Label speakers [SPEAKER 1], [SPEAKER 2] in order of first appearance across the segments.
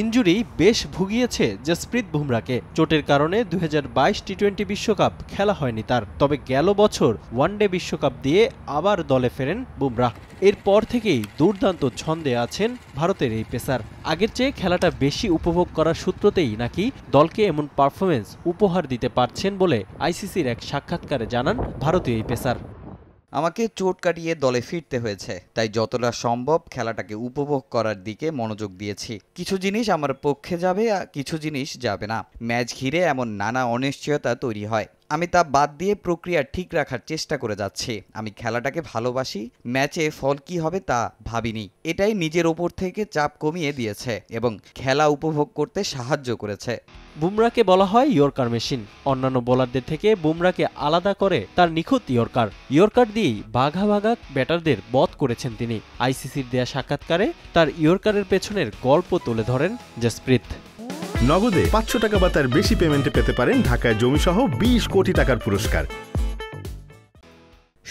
[SPEAKER 1] injury বেশ ভুগিয়েছে জসপ্রীত বুমরাকে চোটের কারণে দু টি টোয়েন্টি বিশ্বকাপ খেলা হয়নি তার তবে গেল বছর ওয়ানডে বিশ্বকাপ দিয়ে আবার দলে ফেরেন বুমরা এরপর থেকেই দুর্দান্ত ছন্দে আছেন ভারতের এই পেসার আগের চেয়ে খেলাটা বেশি উপভোগ করার সূত্রতেই নাকি দলকে এমন পারফরমেন্স উপহার দিতে পারছেন বলে আইসিসির এক সাক্ষাৎকারে জানান
[SPEAKER 2] ভারতীয় এই পেসার আমাকে চোট কাটিয়ে দলে ফিরতে হয়েছে তাই যতটা সম্ভব খেলাটাকে উপভোগ করার দিকে মনোযোগ দিয়েছি কিছু জিনিস আমার পক্ষে যাবে আর কিছু জিনিস যাবে না ম্যাচ ঘিরে এমন নানা অনিশ্চয়তা তৈরি হয় আমি তা বাদ দিয়ে প্রক্রিয়া ঠিক রাখার চেষ্টা করে যাচ্ছি আমি খেলাটাকে ভালোবাসি ম্যাচে ফল কি হবে তা ভাবিনি এটাই নিজের ওপর থেকে চাপ কমিয়ে দিয়েছে এবং খেলা উপভোগ করতে সাহায্য করেছে বুমরাকে বলা হয় ইয়র্কার মেশিন অন্যান্য বোলারদের থেকে বুমরাকে আলাদা করে তার
[SPEAKER 1] নিখুঁত ইয়র্কার ইয়র্কার দিয়েই বাঘা বাঘা ব্যাটারদের বধ করেছেন তিনি আইসিসির দেয়া সাক্ষাৎকারে তার ইয়র্কারের পেছনের গল্প তুলে ধরেন জসপ্রীত নগদে পাঁচশো টাকা বা তার বেশি পেমেন্টে পেতে পারেন ঢাকায় জমিসহ বিশ কোটি টাকার পুরস্কার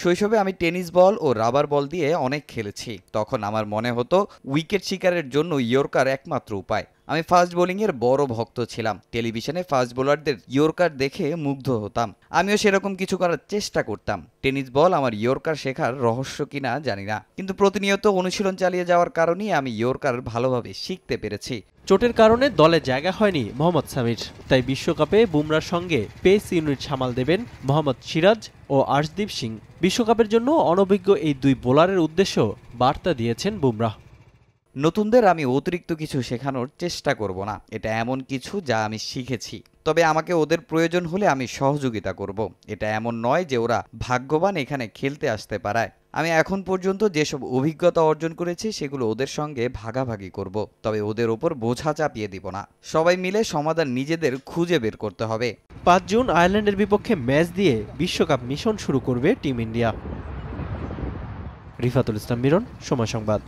[SPEAKER 2] শৈশবে আমি টেনিস বল ও রাবার বল দিয়ে অনেক খেলেছি তখন আমার মনে হতো উইকেট শিকারের জন্য ইয়র্কার একমাত্র উপায় আমি ফাস্ট বোলিংয়ের বড় ভক্ত ছিলাম টেলিভিশনে ফাস্ট বোলারদের ইয়র্কার দেখে মুগ্ধ হতাম আমিও সেরকম কিছু করার চেষ্টা করতাম টেনিস বল আমার ইয়র্কার শেখার রহস্য কিনা জানি না কিন্তু প্রতিনিয়ত অনুশীলন চালিয়ে যাওয়ার কারণেই আমি ইয়র্কার ভালোভাবে শিখতে পেরেছি চোটের কারণে দলে জায়গা হয়নি মোহাম্মদ
[SPEAKER 1] সামির তাই বিশ্বকাপে বুমরার সঙ্গে পেস ইউনিট সামাল দেবেন মোহাম্মদ সিরাজ ও আর্শদীপ সিং বিশ্বকাপের জন্য অনভিজ্ঞ এই দুই বোলারের উদ্দেশ্য বার্তা দিয়েছেন বুমরাহ
[SPEAKER 2] নতুনদের আমি অতিরিক্ত কিছু শেখানোর চেষ্টা করব না এটা এমন কিছু যা আমি শিখেছি তবে আমাকে ওদের প্রয়োজন হলে আমি সহযোগিতা করব এটা এমন নয় যে ওরা ভাগ্যবান এখানে খেলতে আসতে পারায় আমি এখন পর্যন্ত যেসব অভিজ্ঞতা অর্জন করেছি সেগুলো ওদের সঙ্গে ভাগাভাগি করব তবে ওদের ওপর বোঝা চাপিয়ে দিব না সবাই মিলে সমাধান নিজেদের খুঁজে বের করতে হবে পাঁচ জুন আয়ারল্যান্ডের বিপক্ষে ম্যাচ দিয়ে বিশ্বকাপ মিশন
[SPEAKER 1] শুরু করবে টিম ইন্ডিয়া রিফাতুল ইসলাম মিরন সময় সংবাদ